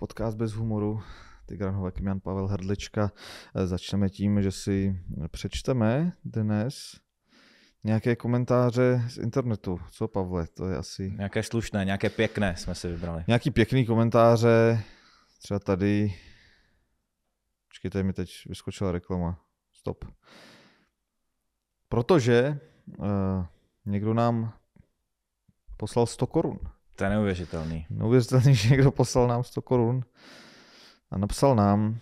Podcast bez humoru, Tigran Holek, Jan Pavel Hrdlička. Eh, začneme tím, že si přečteme dnes nějaké komentáře z internetu. Co, Pavle, to je asi... Nějaké slušné, nějaké pěkné jsme si vybrali. Nějaký pěkný komentáře, třeba tady... Počkejte, mi teď vyskočila reklama. Stop. Protože uh, někdo nám poslal 100 korun. To je neuvěřitelný. Neuvěřitelný, že někdo poslal nám 100 korun a napsal nám,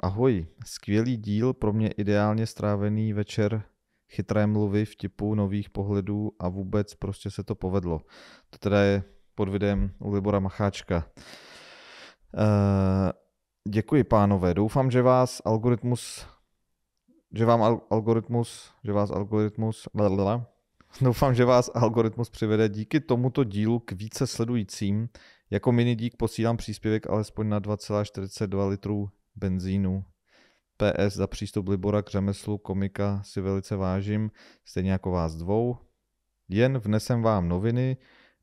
ahoj, skvělý díl, pro mě ideálně strávený večer chytré mluvy, typu nových pohledů a vůbec prostě se to povedlo. To teda je pod videem u Libora Macháčka. Uh, děkuji pánové, doufám, že vás algoritmus že vám al- algoritmus, že vás algoritmus, blablabla, Doufám, že vás algoritmus přivede díky tomuto dílu k více sledujícím. Jako minidík posílám příspěvek alespoň na 2,42 litrů benzínu. PS za přístup Libora k řemeslu komika si velice vážím, stejně jako vás dvou. Jen vnesem vám noviny,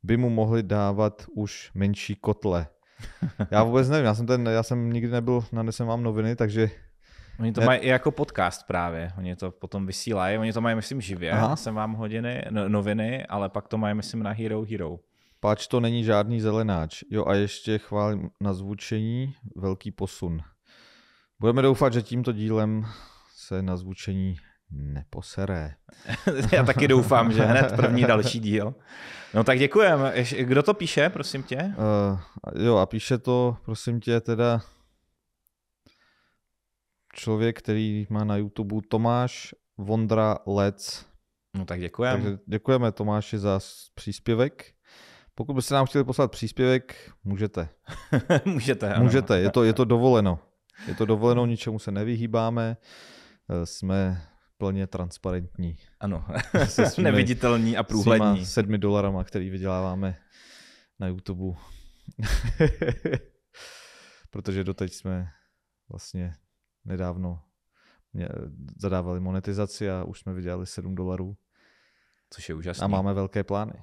by mu mohli dávat už menší kotle. Já vůbec nevím, já jsem, ten, já jsem nikdy nebyl nanesem vám noviny, takže Oni to ne... Eh. mají i jako podcast právě, oni to potom vysílají, oni to mají myslím živě, Aha. jsem vám hodiny, no, noviny, ale pak to mají myslím na Hero Hero. Pač to není žádný zelenáč. Jo a ještě chválím na zvučení, velký posun. Budeme doufat, že tímto dílem se na zvučení neposere. Já taky doufám, že hned první další díl. No tak děkujeme. Kdo to píše, prosím tě? Uh, jo a píše to, prosím tě, teda člověk, který má na YouTube Tomáš Vondra Lec. No tak děkujeme. Takže děkujeme Tomáši za příspěvek. Pokud byste nám chtěli poslat příspěvek, můžete. můžete, ano. Můžete, je to, je to dovoleno. Je to dovoleno, ničemu se nevyhýbáme. Eh, jsme plně transparentní. Ano, neviditelní a průhlední. S sedmi dolarama, který vyděláváme na YouTube. Protože doteď jsme vlastně nedávno mě eh, zadávali monetizaci a už jsme vydělali 7 dolarů. Což je úžasné. A máme velké plány.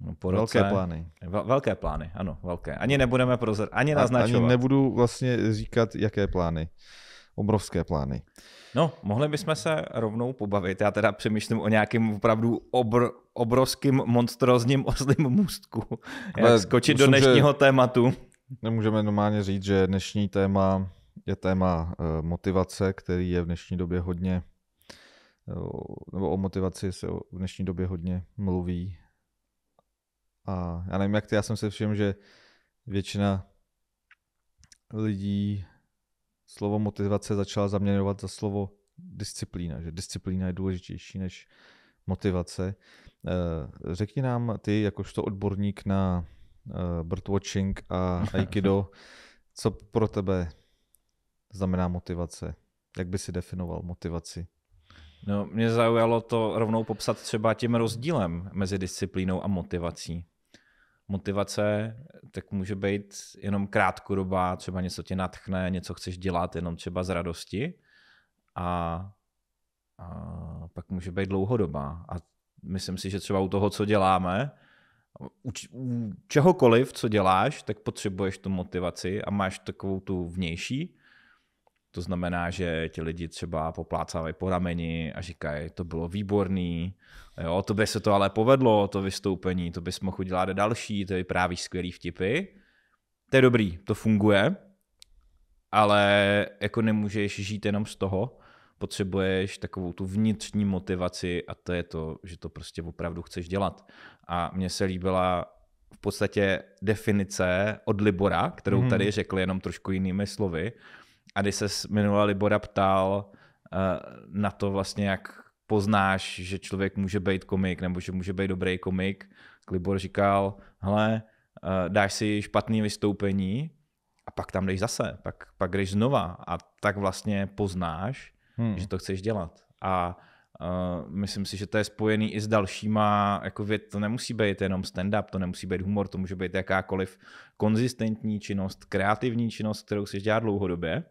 No po roce, velké plány. Vel, velké plány, ano, velké. Ani nebudeme prozor, ani naznačovat. Ani nebudu vlastně říkat, jaké plány. Obrovské plány. No, mohli bychom se rovnou pobavit. Já teda přemýšlím o nějakém opravdu obr, obrovským monstrozním oslým můstku. Ale Jak skočit myslím, do dnešního tématu. Nemůžeme normálně říct, že dnešní téma je téma eh, motivace, který je v dnešní době hodně, eh, nebo o motivaci se v dnešní době hodně mluví. A já nevím, jak ty, já jsem si všiml, že většina lidí slovo motivace začala zaměňovat za slovo disciplína, že disciplína je důležitější než motivace. Eh, řekni nám ty, jakožto odborník na birdwatching a aikido, co pro tebe znamená motivace? Jak by si definoval motivaci? No, mě zaujalo to rovnou popsat třeba tím rozdílem mezi disciplínou a motivací. Motivace tak může být jenom krátkodobá, třeba něco tě natchne, něco chceš dělat jenom třeba z radosti a, a pak může být dlouhodobá. A myslím si, že třeba u toho, co děláme, u, u čehokoliv, co děláš, tak potřebuješ tu motivaci a máš takovou tu vnější to znamená, že ti lidi třeba poplácávají po rameni a říkají, to bylo výborný, jo, to by se to ale povedlo, to vystoupení, to bys mohl udělat další, to právě skvělý vtipy. To je dobrý, to funguje, ale jako nemůžeš žít jenom z toho, potřebuješ takovou tu vnitřní motivaci a to je to, že to prostě opravdu chceš dělat. A mně se líbila v podstatě definice od Libora, kterou mhm. tady řekl jenom trošku jinými slovy, a když se minule Libora ptal eh, na to vlastně, jak poznáš, že člověk může být komik nebo že může být dobrý komik, Libor říkal, hele, eh, dáš si špatný vystoupení a pak tam jdeš zase, pak, pak jdeš znova a tak vlastně poznáš, hmm. že to chceš dělat. A Eh, myslím si, že to je spojený i s dalšíma, jako věd, to nemusí být jenom stand-up, to nemusí být humor, to může být jakákoliv konzistentní činnost, kreativní činnost, kterou si dělá dlouhodobě,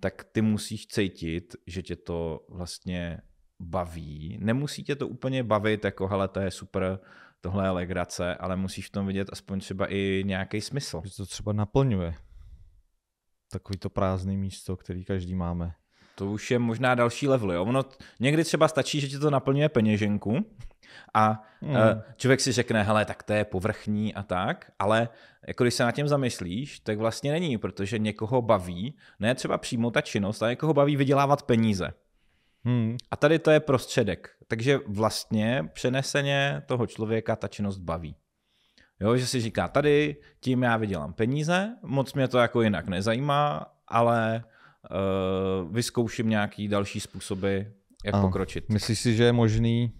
tak ty musíš cítit, že tě to vlastně baví. Nemusí tě to úplně bavit, jako hele, to je super, tohle je legrace, ale musíš v tom vidět aspoň třeba i nějaký smysl. Že to třeba naplňuje. Takový to prázdné místo, který každý máme to už je možná další level. Jo? Ono někdy třeba stačí, že ti to naplňuje peněženku a hmm. Eh, člověk si řekne, hele, tak to je povrchní a tak, ale jako když se na tím zamyslíš, tak vlastně není, protože někoho baví, ne třeba přímo ta činnost, ale někoho baví vydělávat peníze. Hmm. A tady to je prostředek. Takže vlastně přeneseně toho člověka ta činnost baví. Jo, že si říká, tady tím já vydělám peníze, moc mě to jako jinak nezajímá, ale uh, vyzkouším nějaký další způsoby, jak ano. pokročit. Myslíš si, že je možný,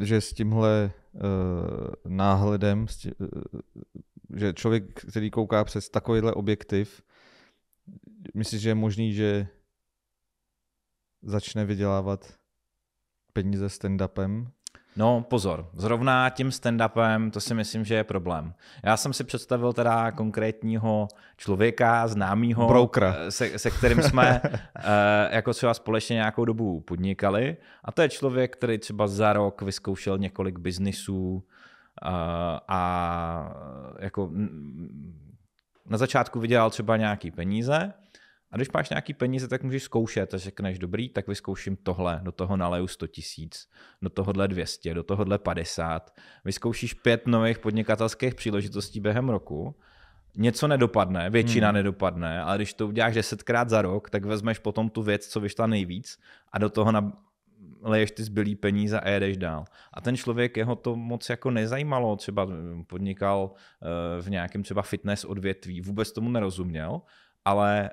že s tímhle uh, náhledem, s tím, uh, eh, že člověk, který kouká přes takovýhle objektiv, myslíš, že je možný, že začne vydělávat peníze stand-upem No pozor, zrovna tím stand-upem to si myslím, že je problém. Já jsem si představil teda konkrétního člověka, známýho Broukra. Eh, se, se kterým jsme eh, jako třeba společně nějakou dobu podnikali a to je člověk, který třeba za rok vyzkoušel několik biznisů a, eh, a jako mm, na začátku vydělal třeba nějaký peníze, a když máš nějaký peníze, tak můžeš zkoušet a řekneš, dobrý, tak vyzkouším tohle, do toho naleju 100 tisíc, do tohohle 200, do tohohle 50. Vyzkoušíš pět nových podnikatelských příležitostí během roku, něco nedopadne, většina hmm. nedopadne, ale když to uděláš desetkrát za rok, tak vezmeš potom tu věc, co vyšla nejvíc a do toho na, leješ ty zbylý peníze a jedeš dál. A ten člověk, jeho to moc jako nezajímalo, třeba eh, podnikal eh, v nějakém třeba fitness odvětví, vůbec tomu nerozuměl, ale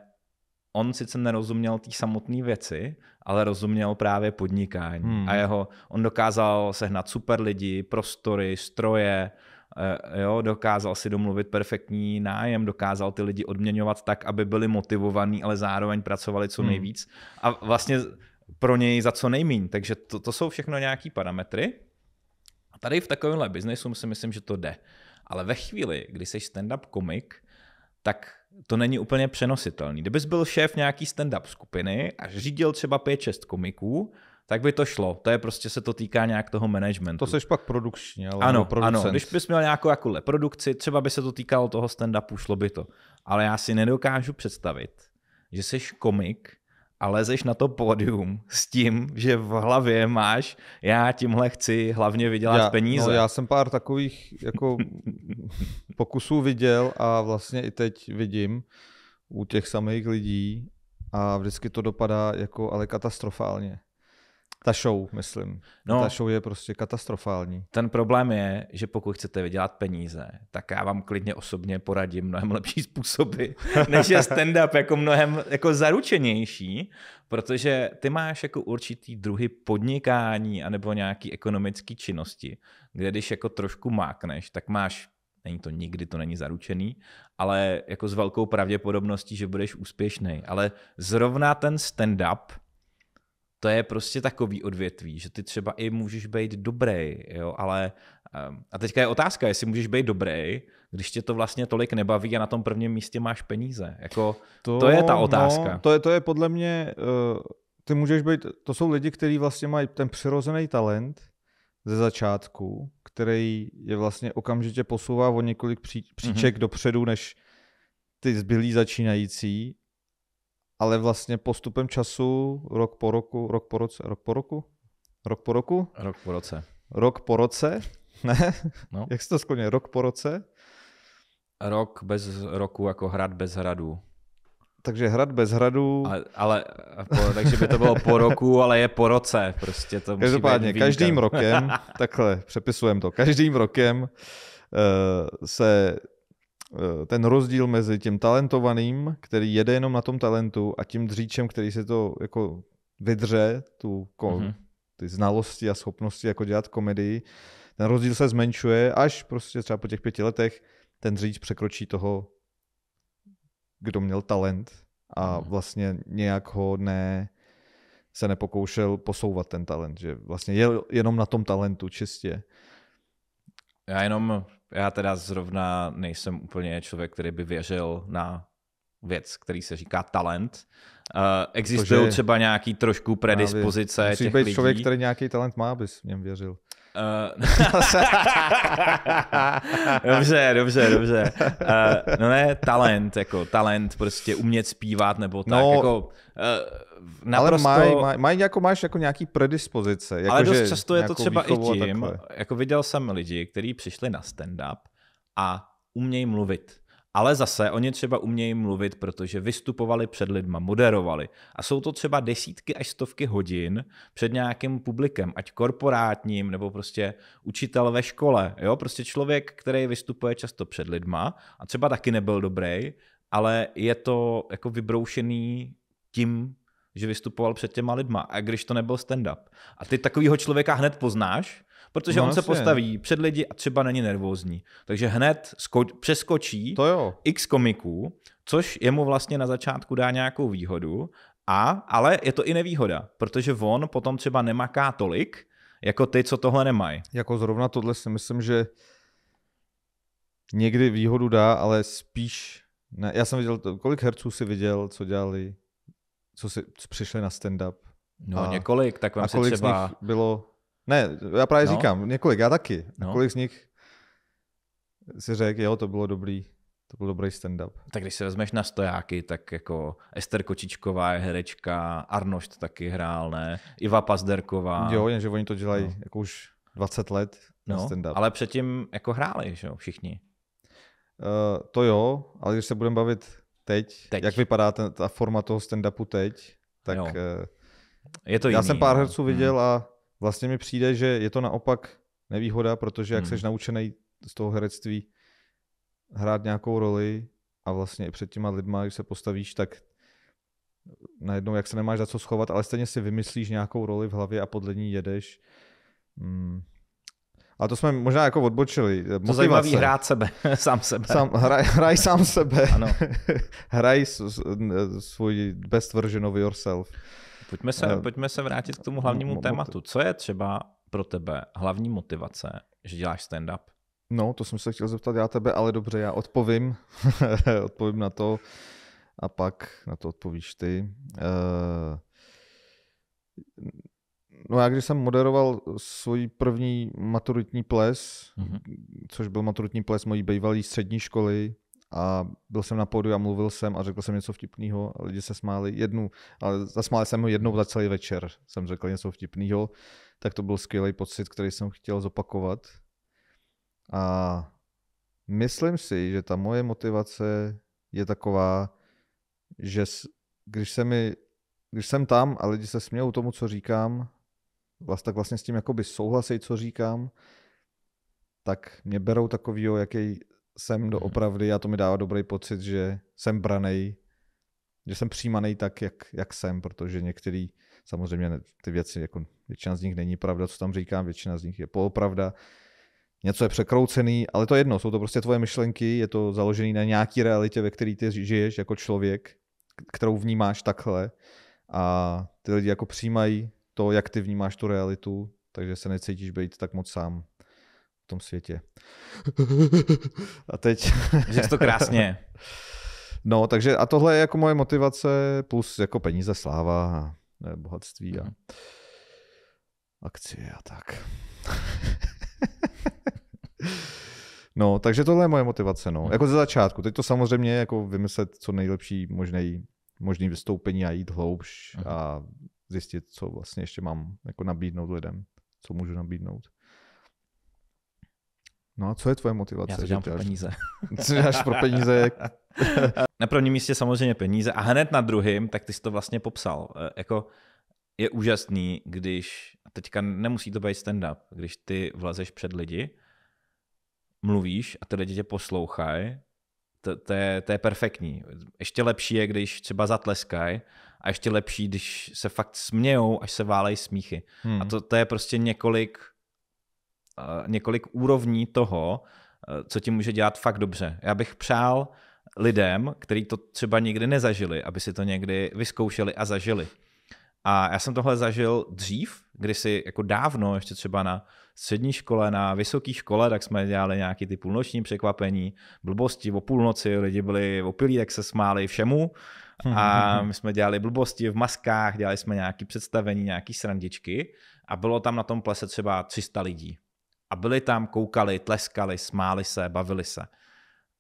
on sice nerozuměl té samotné věci, ale rozuměl právě podnikání. Hmm. A jeho, on dokázal sehnat super lidi, prostory, stroje, eh, jo, dokázal si domluvit perfektní nájem, dokázal ty lidi odměňovat tak, aby byli motivovaní, ale zároveň pracovali co hmm. nejvíc. Hmm. A vlastně pro něj za co nejmíň. Takže to, to jsou všechno nějaký parametry. A tady v takovémhle biznesu si myslím, že to jde. Ale ve chvíli, kdy jsi stand-up komik, tak to není úplně přenositelný. Kdybys byl šéf nějaký stand-up skupiny a řídil třeba 5-6 komiků, tak by to šlo. To je prostě se to týká nějak toho managementu. To seš pak produkční, ale ano, ano, když bys měl nějakou jako produkci, třeba by se to týkalo toho stand-upu, šlo by to. Ale já si nedokážu představit, že seš komik, a lezeš na to pódium s tím, že v hlavě máš, já tímhle chci hlavně vydělat já, no, peníze. No, já jsem pár takových jako pokusů viděl a vlastně i teď vidím u těch samých lidí a vždycky to dopadá jako ale katastrofálně. Ta show, myslím. No, ta show je prostě katastrofální. Ten problém je, že pokud chcete vydělat peníze, tak já vám klidně osobně poradím mnohem lepší způsoby, než je stand-up jako mnohem jako zaručenější, protože ty máš jako určitý druhy podnikání anebo nějaký ekonomický činnosti, kde když jako trošku mákneš, tak máš není to nikdy, to není zaručený, ale jako s velkou pravděpodobností, že budeš úspěšný. Ale zrovna ten stand-up to je prostě takový odvětví, že ty třeba i můžeš být dobrý, jo, ale ehm, a teďka je otázka, jestli můžeš být dobrý, když tě to vlastně tolik nebaví a na tom prvním místě máš peníze. Jako, to, to je ta no, otázka. No, to, je, to je podle mě, uh, ty můžeš být, to jsou lidi, kteří vlastně mají ten přirozený talent ze začátku, který je vlastně okamžitě posouvá o několik pří, příček mm-hmm. dopředu, než ty zbylí začínající ale vlastně postupem času, rok po roku, rok po roce, rok po roku? Rok po roku? Rok po roce. Rok po roce? Ne? No. Jak se to skloně? Rok po roce? Rok bez roku, jako hrad bez hradu. Takže hrad bez hradu. A, ale, po, takže by to bylo po roku, ale je po roce. Prostě to Každopádně, každým rokem, takhle přepisujeme to, každým rokem uh, se Eh, ten rozdíl mezi tím talentovaným, který jede jenom na tom talentu a tím dříčem, který se to jako vydře, tu, mm-hmm. ty znalosti a schopnosti jako dělat komedii, ten rozdíl se zmenšuje, až prostě třeba po těch pěti letech ten dříč překročí toho, kdo měl talent a mhm. vlastně nějak ho ne, se nepokoušel posouvat ten talent, že vlastně jel jenom na tom talentu čistě. Já jenom já teda zrovna nejsem úplně člověk, který by věřil na věc, který se říká talent. Uh, existují třeba nějaký trošku predispozice Musíš těch být lidí. člověk, který nějaký talent má, abys v něm věřil. Uh, dobře, dobře, dobře. Uh, no ne, talent, jako talent, prostě umět zpívat nebo tak, no, jako... Uh, naprosto... Ale maj, maj, maj, jako máš jako nějaký predispozice. Jako ale dost často je to třeba i tím, jako viděl jsem lidi, kteří přišli na stand-up a umějí mluvit. Ale zase oni třeba umějí mluvit, protože vystupovali před lidma, moderovali. A jsou to třeba desítky až stovky hodin před nějakým publikem, ať korporátním, nebo prostě učitel ve škole. Jo? Prostě člověk, který vystupuje často před lidma a třeba taky nebyl dobrý, ale je to jako vybroušený tím, že vystupoval před těma lidma, a když to nebyl stand-up. A ty takového člověka hned poznáš, protože no, on se postaví před lidi a třeba není nervózní. Takže hned sko- přeskočí to jo. x komiků, což jemu vlastně na začátku dá nějakou výhodu, a, ale je to i nevýhoda, protože on potom třeba nemaká tolik, jako ty, co tohle nemají. Jako zrovna tohle si myslím, že někdy výhodu dá, ale spíš ne. Já jsem viděl, kolik herců si viděl, co dělali co si přišli na stand-up. No a, několik, tak vám a kolik třeba... z nich bylo... Ne, já právě no. říkám, několik, já taky. No. A kolik z nich si řekl, jo, to bylo dobrý, to byl dobrý stand-up. Tak když se vezmeš na stojáky, tak jako Ester Kočičková je herečka, Arnošt taky hrál, ne? Iva Pazderková. Jo, jenže oni to dělají no. jako už 20 let no, stand-up. ale předtím jako hráli, že jo, všichni. Uh, to jo, ale když se budeme bavit teď, teď. jak vypadá ten, ta forma toho stand-upu teď, tak jo. Eh, je to já jiný, jsem pár no. herců mhm. viděl hmm. a vlastně mi přijde, že je to naopak nevýhoda, protože jak hmm. jsi naučený z toho herectví hrát nějakou roli a vlastně i před těma lidma, když se postavíš, tak najednou jak se nemáš za co schovat, ale stejně si vymyslíš nějakou roli v hlavě a podle ní jedeš. Hmm. A to jsme možná jako odbočili. Motivace. To zajímavý hrát sebe, sám sebe. Sám, hraj, hraj sám sebe. Ano. hraj svůj best version of yourself. Pojďme se, eh, pojďme se vrátit k tomu hlavnímu tématu. Co je třeba pro tebe hlavní motivace, že děláš stand-up? No, to jsem se chtěl zeptat já tebe, ale dobře, já odpovím. odpovím na to a pak na to odpovíš ty. Uh, no já když jsem moderoval svůj první maturitní ples, mm-hmm. což byl maturitní ples mojí bývalé střední školy, a byl jsem na pódiu a mluvil jsem a řekl jsem něco vtipného a lidi se smáli jednu, ale zasmáli jsem ho jednou za celý večer, jsem řekl něco vtipného, tak to byl skvělý pocit, který jsem chtěl zopakovat. A myslím si, že ta moje motivace je taková, že když se mi když jsem tam a lidi se smějou tomu, co říkám, vlast, tak vlastně s tím jakoby souhlasej, co říkám, tak mě berou takovýho, jaký jsem mhm. doopravdy a to mi dává dobrý pocit, že jsem branej, že jsem přijímaný tak, jak, jak jsem, protože některý, samozřejmě ty věci, jako většina z nich není pravda, co tam říkám, většina z nich je polopravda, něco je překroucený, ale to je jedno, jsou to prostě tvoje myšlenky, je to založené na nějaký realitě, ve které ty žiješ jako člověk, kterou vnímáš takhle a ty lidi jako přijímají to, jak ty vnímáš tu realitu, takže se necítíš být tak moc sám v tom světě. A teď... Řekl to krásně. No, takže a tohle je jako moje motivace, plus jako peníze, sláva a bohatství a mhm. akcie a tak. No, takže tohle je moje motivace, no. Mhm. Jako ze začátku. Teď to samozřejmě jako vymyslet co nejlepší možný, možný vystoupení a jít hloubš a mhm zjistit, co vlastně ještě mám jako nabídnout lidem, co můžu nabídnout. No a co je tvoje motivace? Já to dělám pro peníze. Co děláš pro peníze? na prvním místě samozřejmě peníze a hned na druhém, tak ty jsi to vlastně popsal. Eh, jako je úžasný, když, a teďka nemusí to být stand-up, když ty vlezeš před lidi, mluvíš a ty lidi tě poslouchají, to, to, je, to je perfektní. Ještě lepší je, když třeba zatleskají a ještě lepší, když se fakt smějou, až se válejí smíchy. Hmm. A to, to je prostě několik, uh, několik úrovní toho, uh, co ti může dělat fakt dobře. Já bych přál lidem, kteří to třeba nikdy nezažili, aby si to někdy vyzkoušeli a zažili. A já jsem tohle zažil dřív, kdysi jako dávno, ještě třeba na střední škole, na vysoké škole, tak jsme dělali nějaké ty půlnoční překvapení, blbosti o půlnoci, lidi byli opilí, tak se smáli všemu. A my jsme dělali blbosti v maskách, dělali jsme nějaké představení, nějaké srandičky a bylo tam na tom plese třeba 300 lidí. A byli tam, koukali, tleskali, smáli se, bavili se.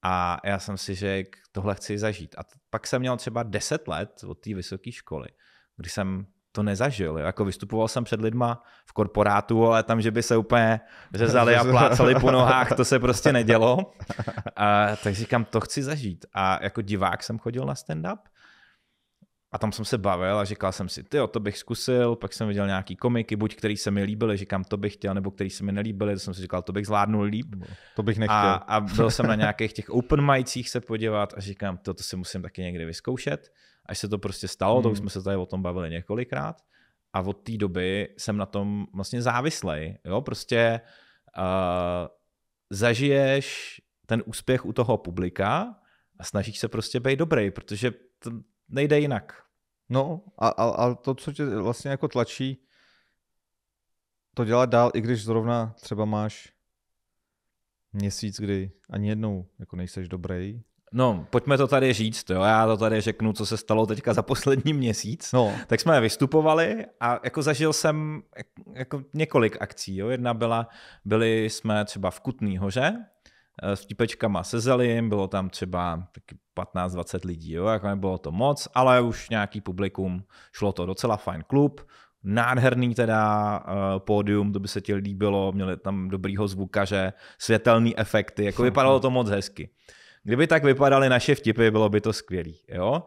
A já jsem si řekl, tohle chci zažít. A pak jsem měl třeba 10 let od té vysoké školy, kdy jsem to nezažil. Jako vystupoval jsem před lidma v korporátu, ale tam, že by se úplně řezali a plácali po nohách, to se prostě nedělo. A, tak říkám, to chci zažít. A jako divák jsem chodil na stand-up a tam jsem se bavil a říkal jsem si, ty to bych zkusil, pak jsem viděl nějaký komiky, buď který se mi líbily, říkám, to bych chtěl, nebo který se mi nelíbily, to jsem si říkal, to bych zvládnul líp. No, to bych nechtěl. A, a byl jsem na nějakých těch open micích se podívat a říkám, to, to si musím taky někdy vyzkoušet až se to prostě stalo, hmm. to už hmm. jsme se tady o tom bavili několikrát. A od té doby jsem na tom vlastně závislej. Jo? Prostě uh, zažiješ ten úspěch u toho publika a snažíš se prostě být dobrý, protože to nejde jinak. No a, a, a to, co tě vlastně jako tlačí, to dělat dál, i když zrovna třeba máš měsíc, kdy ani jednou jako nejseš dobrý, No, pojďme to tady říct, jo. Já to tady řeknu, co se stalo teďka za poslední měsíc. No. Tak jsme vystupovali a jako zažil jsem jako několik akcí, jo. Jedna byla, byli jsme třeba v Kutný hoře, eh, s típečkama se zelím, bylo tam třeba taky 15-20 lidí, jo, jako nebylo to moc, ale už nějaký publikum, šlo to docela fajn klub, nádherný teda uh, pódium, to by se ti líbilo, měli tam dobrýho zvukaře, světelný efekty, jako vypadalo to moc hezky. Kdyby tak vypadaly naše vtipy, bylo by to skvělý. Jo?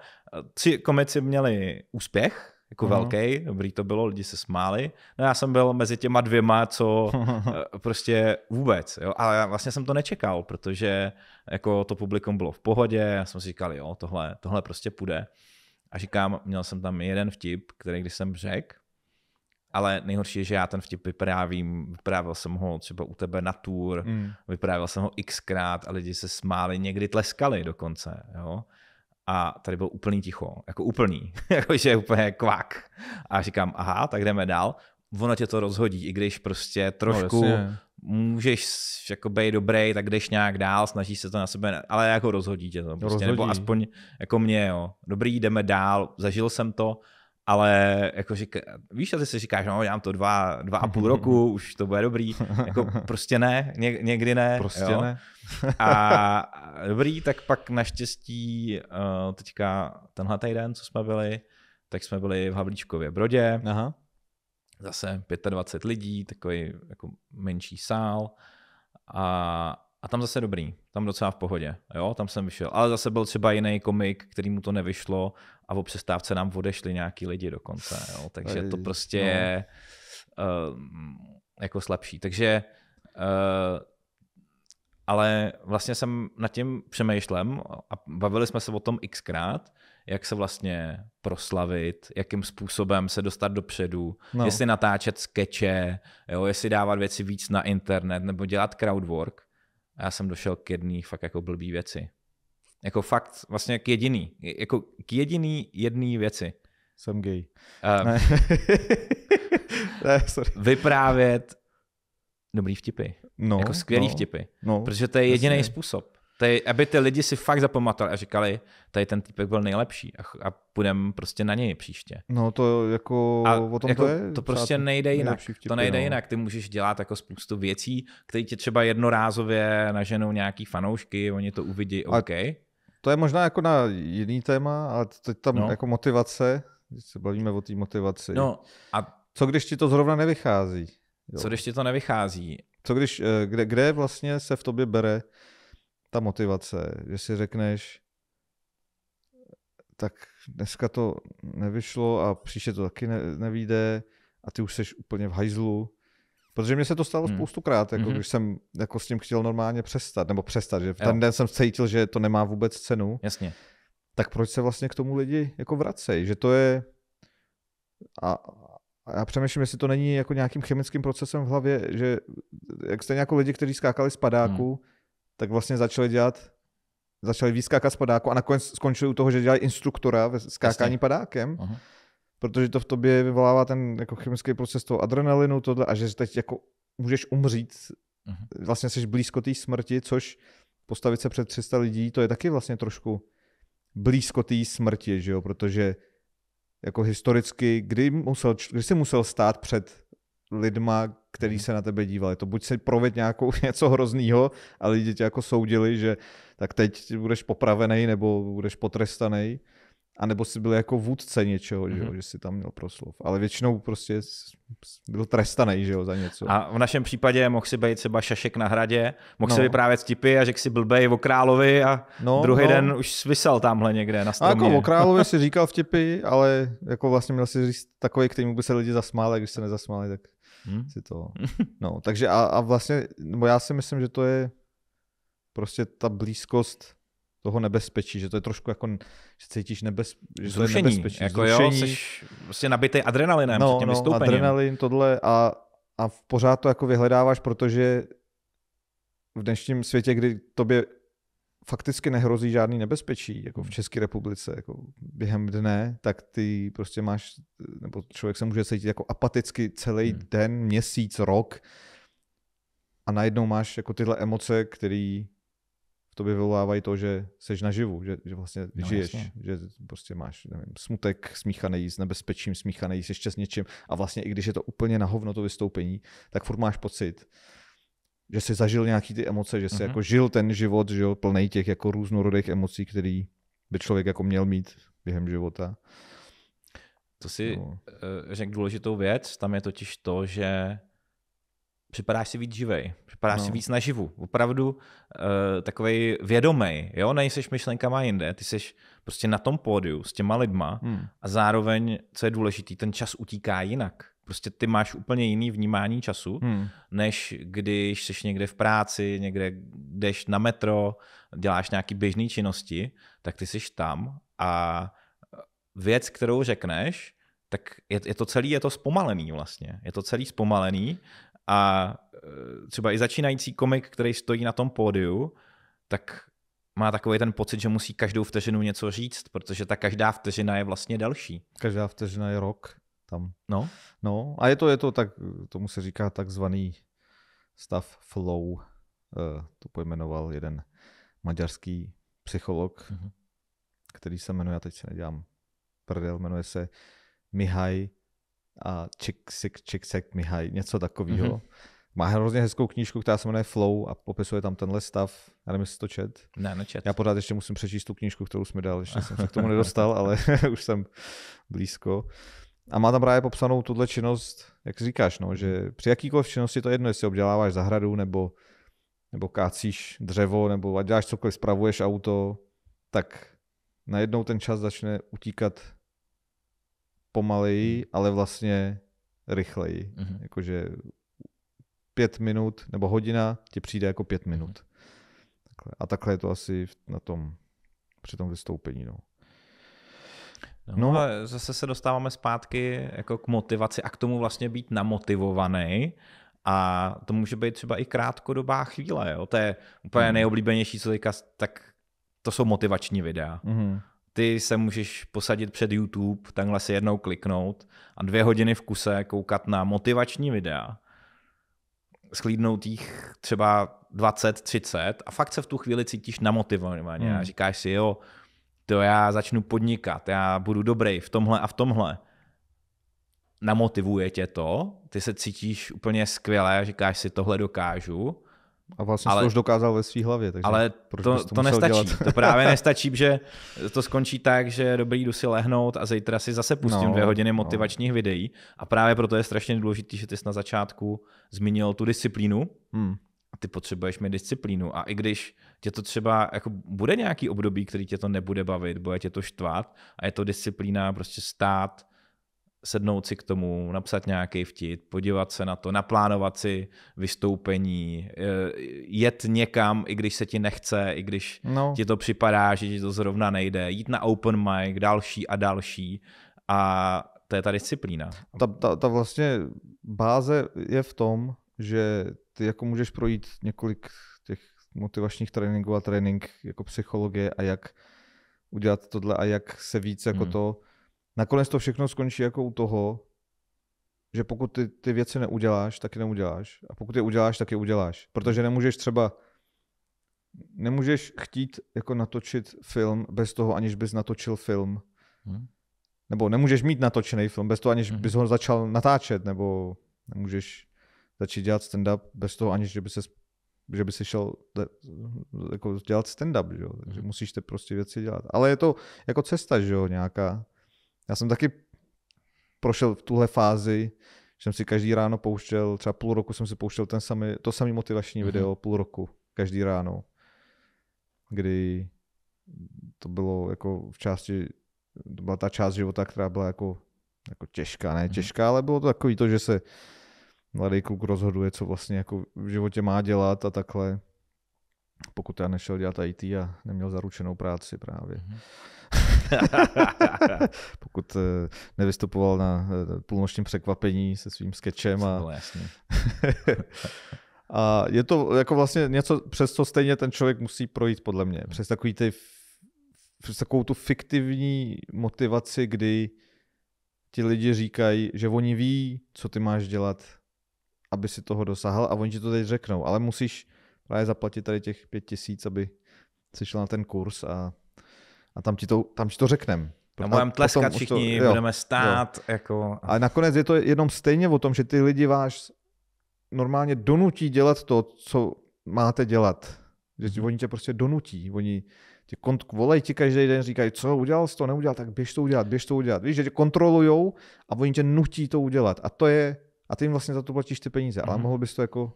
Tři komici měli úspěch, jako uh-huh. velký, dobrý to bylo, lidi se smáli. No já jsem byl mezi těma dvěma, co eh, prostě vůbec, jo? ale já vlastně jsem to nečekal, protože jako to publikum bylo v pohodě, já jsem si říkal, jo, tohle, tohle prostě půjde. A říkám, měl jsem tam jeden vtip, který když jsem řekl, ale nejhorší je, že já ten vtip vyprávím, vyprávil jsem ho třeba u tebe na tour, mm. vyprávil jsem ho xkrát a lidi se smáli, někdy tleskali dokonce, jo. A tady bylo úplný ticho, jako úplný, jako že úplně kvák. A říkám, aha, tak jdeme dál. Ono tě to rozhodí, i když prostě no, trošku no, můžeš jako být dobrý, tak jdeš nějak dál, snažíš se to na sebe, ale jako rozhodí tě to. Prostě, rozhodí. Nebo aspoň jako mě, jo. Dobrý, jdeme dál, zažil jsem to, ale jako říká, víš, a ty si říkáš, no, dělám to dva, dva a půl roku, už to bude dobrý, jako prostě ne, ně, někdy ne. Prostě jo. ne. a dobrý, tak pak naštěstí eh, teďka tenhle týden, co jsme byli, tak jsme byli v Havlíčkově Brodě, Aha. zase 25 lidí, takový jako menší sál a, a tam zase dobrý, tam docela v pohodě, jo, tam jsem vyšel. Ale zase byl třeba jiný komik, který mu to nevyšlo a o přestávce nám odešli nějaký lidi dokonce, jo, takže to prostě no. je uh, jako slabší. Takže uh, ale vlastně jsem nad tím přemýšlem a bavili jsme se o tom xkrát, jak se vlastně proslavit, jakým způsobem se dostat dopředu, no. jestli natáčet skeče, jo, jestli dávat věci víc na internet nebo dělat crowdwork. A já jsem došel k jedný fakt jako blbý věci. Jako fakt vlastně k jediný. Jako k jediný jedný věci. Jsem gay. Um, ne. ne, sorry. Vyprávět dobrý vtipy. No, jako skvělý no, vtipy. No, protože to je jediný způsob. Tady, aby ty lidi si fakt zapamatovali a říkali, tady ten týpek byl nejlepší a, a půjdeme prostě na něj příště. No to jako, a o tom jako to je. To prostě nejde jinak. Vtipy, to nejde no. jinak. Ty můžeš dělat jako spoustu věcí, které tě třeba jednorázově naženou nějaký fanoušky, oni to uvidí, a OK. To je možná jako na jiný téma, ale teď tam no. jako motivace, když se bavíme o té motivaci. No a co když ti to zrovna nevychází? Jo. Co když ti to nevychází? Co když, eh, kde, kde vlastně se v tobě bere ta motivace, že si řekneš, tak dneska to nevyšlo a příště to taky ne, nevíde a ty už jsi úplně v hajzlu. Protože mě se to stalo hmm. spoustukrát, jako mm-hmm. když jsem jako s tím chtěl normálně přestat, nebo přestat, že v ten jo. den jsem cítil, že to nemá vůbec cenu. Jasně. Tak proč se vlastně k tomu lidi jako vracej, Že to je... A, a já přemýšlím, jestli to není jako nějakým chemickým procesem v hlavě, že jak stejně jako lidi, kteří skákali z padáku, hmm tak vlastně začali dělat začali víc z padáku a nakonec skončili u toho, že dělají instruktora ve skákání Jasně. padákem, Aha. protože to v tobě vyvolává ten jako chemický proces toho adrenalinu tohle a že teď jako můžeš umřít, Aha. Mhm. vlastně jsi blízko té smrti, což postavit se před 300 lidí, to je taky vlastně trošku blízko té smrti, že jo, protože jako historicky, kdy, musel, kdy jsi musel stát před lidma, který hmm. se na tebe dívali. To buď si proved nějakou něco hroznýho a lidi tě jako soudili, že tak teď budeš popravený nebo budeš potrestaný, a nebo jsi byl jako vůdce něčeho, mm-hmm. že, jo, mhm. že jsi tam měl proslov. Ale většinou prostě byl trestaný že jo, za něco. A v našem případě mohl si být třeba šašek na hradě, mohl no. si vyprávět tipy a řekl si blbej o královi a no, druhý no. den už svisel tamhle někde na stromě. A jako o královi si říkal vtipy, ale jako vlastně měl si říct takový, kterým by se lidi zasmáli, a když se nezasmáli, tak hmm. si to... No, takže a, a vlastně, nebo já si myslím, že to je prostě ta blízkost toho nebezpečí, že to je trošku jako, že cítíš nebez, že zrušení, to je nebezpečí. Jako zrušení. jo, jsi prostě nabitý adrenalinem no, před tím no, adrenalin, tohle a, a pořád to jako vyhledáváš, protože v dnešním světě, kdy tobě fakticky nehrozí žádný nebezpečí, jako v hmm. České republice, jako během dne, tak ty prostě máš, nebo člověk se může cítit jako apaticky celý hmm. den, měsíc, rok a najednou máš jako tyhle emoce, které v tobě vyvolávají to, že jsi naživu, že, že vlastně no, žiješ, jasně. že prostě máš nevím, smutek smíchaný s nebezpečím, smíchaný ještě s něčím a vlastně i když je to úplně na hovno to vystoupení, tak furt máš pocit, že si zažil nějaký ty emoce, že si mm-hmm. jako žil ten život, že jo, plný těch jako různorodých emocí, který by člověk jako měl mít během života. To si no. řekl důležitou věc, tam je totiž to, že připadáš si víc živej, připadáš no. si víc naživu, opravdu uh, eh, takový vědomý, jo, nejseš myšlenkama jinde, ty seš prostě na tom pódiu s těma lidma hmm. a zároveň, co je důležitý, ten čas utíká jinak prostě ty máš úplně jiný vnímání času, hmm. než když jsi někde v práci, někde jdeš na metro, děláš nějaké běžné činnosti, tak ty jsi tam a věc, kterou řekneš, tak je, je to celý, je to zpomalený vlastně. Je to celý zpomalený a e, třeba i začínající komik, který stojí na tom pódiu, tak má takový ten pocit, že musí každou vteřinu něco říct, protože ta každá vteřina je vlastně další. Každá vteřina je rok tam. No. No a je to, je to tak, tomu se říká takzvaný stav flow. Eh, to pojmenoval jeden maďarský psycholog, mm-hmm. který se jmenuje, já teď se nedělám prdel, jmenuje se Mihaj a Čeksek, Čeksek Mihaj, něco takového. Mm-hmm. Má hrozně hezkou knížku, která se jmenuje Flow a popisuje tam tenhle stav. Já nevím, jestli to čet. Ne, nečet. Já pořád ještě musím přečíst tu knížku, kterou jsme mi dal, ještě jsem se k tomu nedostal, ale už jsem blízko. A má tam právě popsanou tuhle činnost, jak říkáš, no, že při jakýkoliv činnosti to je jedno, jestli obděláváš zahradu nebo, nebo kácíš dřevo nebo děláš cokoliv, spravuješ auto, tak najednou ten čas začne utíkat pomaleji, hmm. ale vlastně rychleji. Mm-hmm. Jakože pět minut nebo hodina ti přijde jako pět mhm. minut. Takhle. A takhle je to asi na tom, při tom vystoupení. No. No, no a zase se dostáváme zpátky jako k motivaci a k tomu vlastně být namotivovaný. A to může být třeba i krátkodobá chvíle. Jo? To je úplně mm. nejoblíbenější, co teďka, tak to jsou motivační videa. Mm. Ty se můžeš posadit před YouTube, takhle si jednou kliknout a dvě hodiny v kuse koukat na motivační videa. Sklídnout jich třeba 20, 30 a fakt se v tu chvíli cítíš namotivovaně mm. a říkáš si, jo, to já začnu podnikat, já budu dobrý v tomhle a v tomhle. Namotivuje tě to, ty se cítíš úplně skvěle, říkáš si, tohle dokážu. A vlastně ale, jsi to už dokázal ve své hlavě. Takže ale proč to, to, to nestačí. Dělat? to právě nestačí, že to skončí tak, že dobrý, jdu si lehnout a zítra si zase pustím no, dvě hodiny no. motivačních no. videí. A právě proto je strašně důležité, že ty jsi na začátku zmínil tu disciplínu. Hmm ty potřebuješ mít disciplínu. A i když tě to třeba, jako bude nějaký období, který tě to nebude bavit, bude tě to štvát a je to disciplína prostě stát, sednout si k tomu, napsat nějaký vtip, podívat se na to, naplánovat si vystoupení, eh, jet někam, i když se ti nechce, i když no. ti to připadá, že ti to zrovna nejde, jít na open mic, další a další a to je ta disciplína. Ta, ta, ta vlastně báze je v tom, že ty jako můžeš projít několik těch motivačních tréninků a trénink jako psychologie a jak udělat tohle a jak se víc jako hmm. to. Nakonec to všechno skončí jako u toho, že pokud ty, ty věci neuděláš, tak je neuděláš. A pokud je uděláš, tak je uděláš. Protože nemůžeš třeba nemůžeš chtít jako natočit film bez toho, aniž bys natočil film. Hmm. Nebo nemůžeš mít natočený film bez toho, aniž hmm. bys ho začal natáčet, nebo nemůžeš začít dělat stand-up bez toho, aniž že by se že by si šel jako dělat stand-up, že jo? takže mhm. musíš ty prostě věci dělat. Ale je to jako cesta, že jo, nějaká. Já jsem taky prošel v tuhle fázi, že jsem si každý ráno pouštěl, třeba půl roku jsem si pouštěl ten samý, to samý motivační mm. video, půl roku, každý ráno, kdy to bylo jako v části, to byla ta část života, která byla jako, jako těžká, ne mhm. těžká, mm. ale bylo to takový to, že se mladý kluk rozhoduje, co vlastně jako v životě má dělat a takhle. Pokud já nešel dělat IT a neměl zaručenou práci právě. Mhm. Pokud eh, nevystupoval na eh, půlnočním překvapení se svým sketchem. A... No, a je to jako vlastně něco, přes co stejně ten člověk musí projít, podle mě. Mhm. Přes takový ty přes takovou tu fiktivní motivaci, kdy ti lidi říkají, že oni ví, co ty máš dělat, aby si toho dosáhl a oni ti to teď řeknou, ale musíš právě zaplatit tady těch pět tisíc, aby si šel na ten kurz a, a tam ti to, tam ti to řeknem. No budeme tleskat všichni, to, jo, budeme stát. Jo. Jako... A nakonec je to jenom stejně o tom, že ty lidi váš normálně donutí dělat to, co máte dělat. Že mhm. oni tě prostě donutí. Oni tě kont- volají ti každý den, říkají, co udělal jsi to, neudělal, tak běž to udělat, běž to udělat. Víš, že tě kontrolujou a oni tě nutí to udělat. A to je a ty jim vlastně za to platíš ty peníze, ale mm-hmm. mohl bys to jako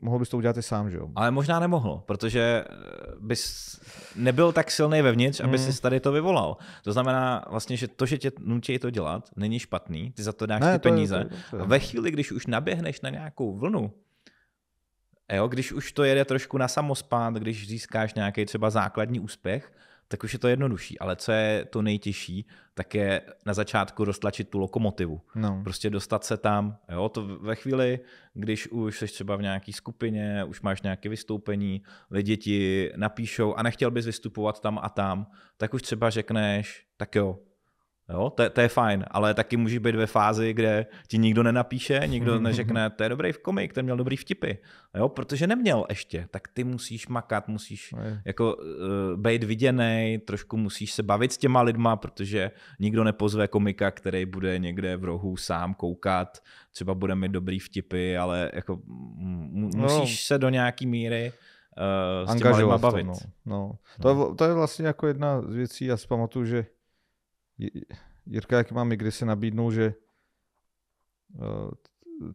mohl bys to udělat i sám, že jo? Ale možná nemohl, protože eh, bys nebyl tak silný vevnitř, aby mm. si tady to vyvolal. To znamená vlastně, že to, že tě nutí to dělat, není špatný, ty za to dáš ne, ty to peníze. Je, to je, to je. A ve chvíli, když už naběhneš na nějakou vlnu, jo, když už to jede trošku na samospád, když získáš nějaký třeba základní úspěch, tak už je to jednodušší. Ale co je to nejtěžší, tak je na začátku roztlačit tu lokomotivu. No. Prostě dostat se tam. Jo, to ve chvíli, když už jsi třeba v nějaké skupině, už máš nějaké vystoupení, lidi ti napíšou a nechtěl bys vystupovat tam a tam, tak už třeba řekneš, tak jo, Jo, to, to je fajn, ale taky můžeš být ve fázi, kde ti nikdo nenapíše, nikdo mhm, neřekne, mhm. to je dobrý komik, ten měl dobrý vtipy, jo, protože neměl ještě, tak ty musíš makat, musíš no jako uh, být viděný, trošku musíš se bavit s těma lidma, protože nikdo nepozve komika, který bude někde v rohu sám koukat, třeba bude mít dobrý vtipy, ale jako no. musíš no. se do nějaký míry uh, s těma lidma bavit. To, no. No. No. To, to je vlastně jako jedna z věcí, já si pamatuju, že Jirka jak mám kdysi nabídnou, že eh,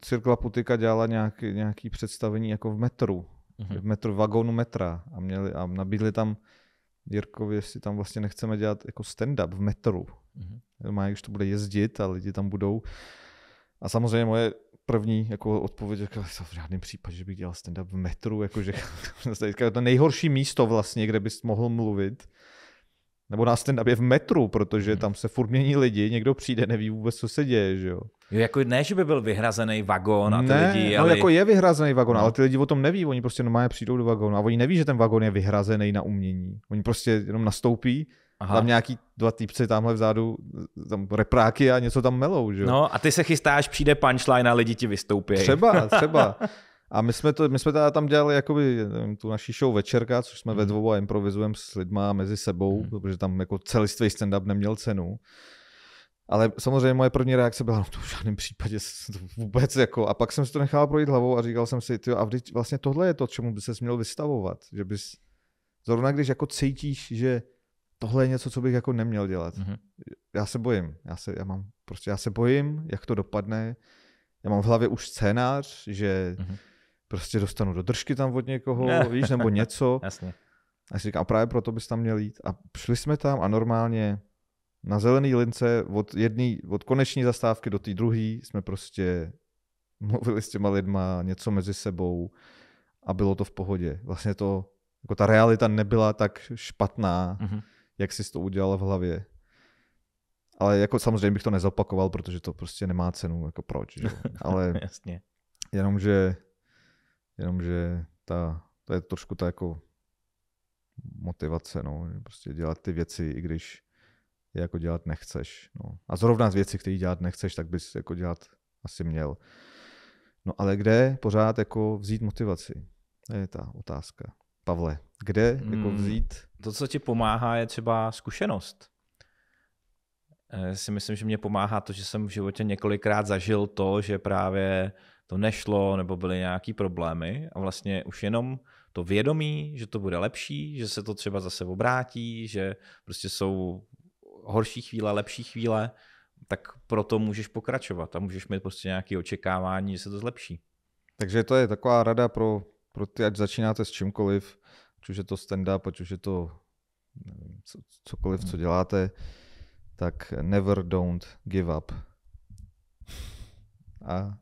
Cirkla Putyka dělala nějaký, nějaký představení jako v metru, uh-huh. v metru, vagónu metra a, měli, a nabídli tam Jirkovi, jestli tam vlastně nechceme dělat jako stand-up v metru. Uh-huh. Má, když to bude jezdit a lidi tam budou. A samozřejmě moje první jako odpověď, jako, v žádném případě, že bych dělal stand-up v metru, jakože to je to nejhorší místo vlastně, kde bys mohl mluvit. Nebo na stand je v metru, protože hmm. tam se furt mění lidi, někdo přijde, neví vůbec, co se děje, že jo. Jako ne, že by byl vyhrazený vagón a ty ne, lidi, ale... No, jako je vyhrazený vagón, no. ale ty lidi o tom neví, oni prostě normálně přijdou do vagónu a oni neví, že ten vagón je vyhrazený na umění. Oni prostě jenom nastoupí, Aha. Tam nějaký dva týpci tamhle vzadu, tam repráky a něco tam melou, že jo? No a ty se chystáš, přijde punchline a lidi ti vystoupí. Třeba, třeba. A my jsme, to, my jsme teda tam dělali jakoby tu naší show Večerka, což jsme mm. ve mhm. dvou a improvizujeme s lidma mezi sebou, mm. protože tam jako celistvý stand-up neměl cenu. Ale samozřejmě moje první reakce byla, no to v žádném případě to vůbec jako. A pak jsem si to nechal projít hlavou a říkal jsem si, ty a vždyť vlastně tohle je to, čemu by se měl vystavovat. Že bys, zrovna když jako cítíš, že tohle je něco, co bych jako neměl dělat. Mm-hmm. Já se bojím, já se, já mám, prostě já se bojím, jak to dopadne. Já mám v hlavě už scénář, že mm-hmm prostě dostanu do držky tam od někoho, ne. víš, nebo něco. Jasně. A si říkám, a právě proto bys tam měl jít. A šli jsme tam a normálně na zelený lince od, jedný, od koneční zastávky do té druhé jsme prostě mluvili s těma lidma něco mezi sebou a bylo to v pohodě. Vlastně to, jako ta realita nebyla tak špatná, mm-hmm. jak jsi to udělal v hlavě. Ale jako samozřejmě bych to nezopakoval, protože to prostě nemá cenu, jako proč. Že? Ale Jasně. že jenomže ta, to je trošku ta jako motivace, no, prostě dělat ty věci, i když je jako dělat nechceš. No. A zrovna z věci, které dělat nechceš, tak bys jako dělat asi měl. No ale kde pořád jako vzít motivaci? To je ta otázka. Pavle, kde jako hmm. jako vzít? To, co ti pomáhá, je třeba zkušenost. Já eh, si myslím, že mě pomáhá to, že jsem v životě několikrát zažil to, že právě to nešlo nebo byly nějaký problémy a vlastně už jenom to vědomí, že to bude lepší, že se to třeba zase obrátí, že prostě jsou horší chvíle, lepší chvíle, tak proto můžeš pokračovat a můžeš mít prostě nějaké očekávání, že se to zlepší. Takže to je taková rada pro, pro ty, ať začínáte s čímkoliv, ať už je to stand-up, ať už je to nevím, co, cokoliv, co děláte, tak never don't give up. A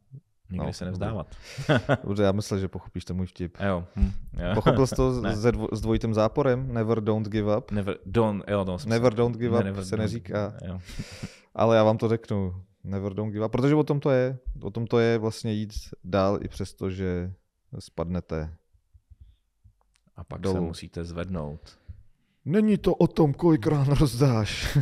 Nikdy no, se nevzdávat. Dobře. já myslím, že pochopíš ten můj vtip. Jo. Hm. jo. Pochopil jsi to ne. s dvojitým záporem? Never don't give up. Never don't, jo, no, never don't give ne, up never se don't, neříká. Jo. Ale já vám to řeknu. Never don't give up, protože o tom to je. O tom to je vlastně jít dál i přesto, že spadnete. A pak dolů. se musíte zvednout. Není to o tom, kolikrát rozdáš.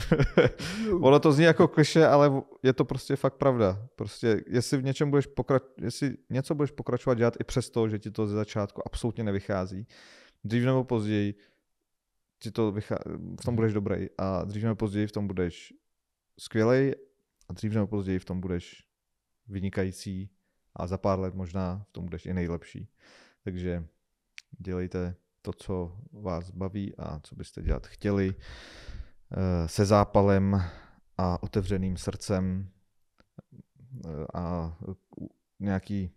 ono to zní jako kliše, ale je to prostě fakt pravda. Prostě jestli v něčem budeš pokračovat, jestli něco budeš pokračovat dělat i přesto, že ti to ze začátku absolutně nevychází, dřív nebo později ti to vychá- v tom budeš dobrý a dřív nebo později v tom budeš skvělej a dřív nebo později v tom budeš vynikající a za pár let možná v tom budeš i nejlepší. Takže dělejte to, co vás baví a co byste dělat chtěli, eh, se zápalem a otevřeným srdcem. Eh, a nějaký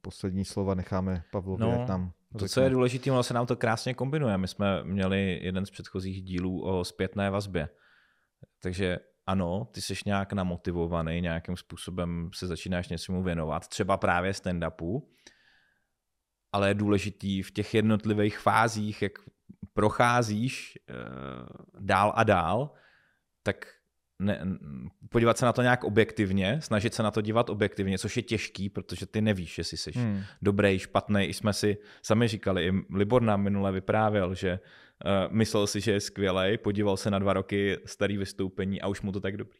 poslední slova necháme Pavlovi, no, tam to, co je důležité, ono se nám to krásně kombinuje. My jsme měli jeden z předchozích dílů o zpětné vazbě. Takže ano, ty jsi nějak namotivovaný, nějakým způsobem se začínáš něčemu věnovat, třeba právě stand-upu, ale je důležitý v těch jednotlivých fázích, jak procházíš eh, dál a dál, tak ne, podívat se na to nějak objektivně, snažit se na to dívat objektivně, což je těžký, protože ty nevíš, jestli jsi hmm. dobrý, špatný. I jsme si sami říkali, i Libor nám minule vyprávěl, že uh, myslel si, že je skvělý, podíval se na dva roky starý vystoupení a už mu to tak dobrý.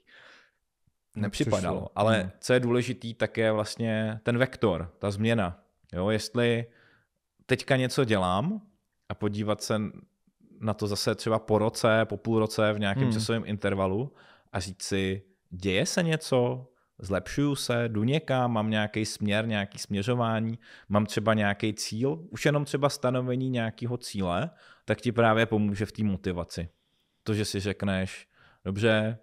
No, Nepřipadalo. Ale hmm. co je důležitý, tak je vlastně ten vektor, ta změna. Jo, jestli teďka něco dělám a podívat se na to zase třeba po roce, po půl roce v nějakém hmm. časovém intervalu a říct si, děje se něco, zlepšuju se, jdu někam, mám nějaký směr, nějaký směřování, mám třeba nějaký cíl, už jenom třeba stanovení nějakého cíle, tak ti právě pomůže v té motivaci. To, že si řekneš, dobře,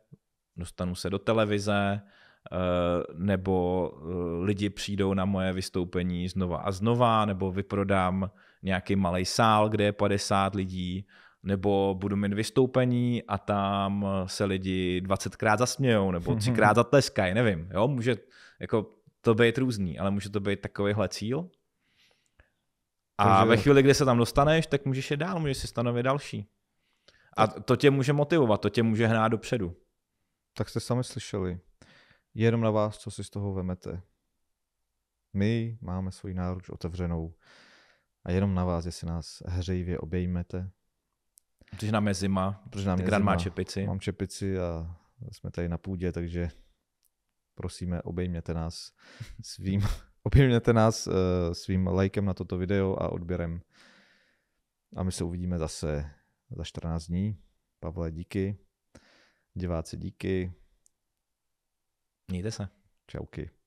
dostanu se do televize, Eh, nebo eh, lidi přijdou na moje vystoupení znova a znova, nebo vyprodám nějaký malý sál, kde je 50 lidí, nebo budu mít vystoupení a tam eh, se lidi 20krát zasmějou, nebo třikrát zatleskají, nevím. Jo, může jako to být různý, ale může to být takovýhle cíl. A Takže... ve chvíli, kdy se tam dostaneš, tak můžeš je dál, můžeš si stanovit další. A to tě může motivovat, to tě může hnát dopředu. Tak jste sami slyšeli. Je jenom na vás, co si z toho vemete. My máme svoji náruč otevřenou a jenom na vás, jestli nás hřejivě obejmete. Protože nám je zima, protože nám je zima. má čepici. Mám čepici a jsme tady na půdě, takže prosíme, obejměte nás svým, obejměte nás eh, svým lajkem na toto video a odběrem. A my se uvidíme zase za 14 dní. Pavle, díky. Diváci, díky. Ni de esa. Chao que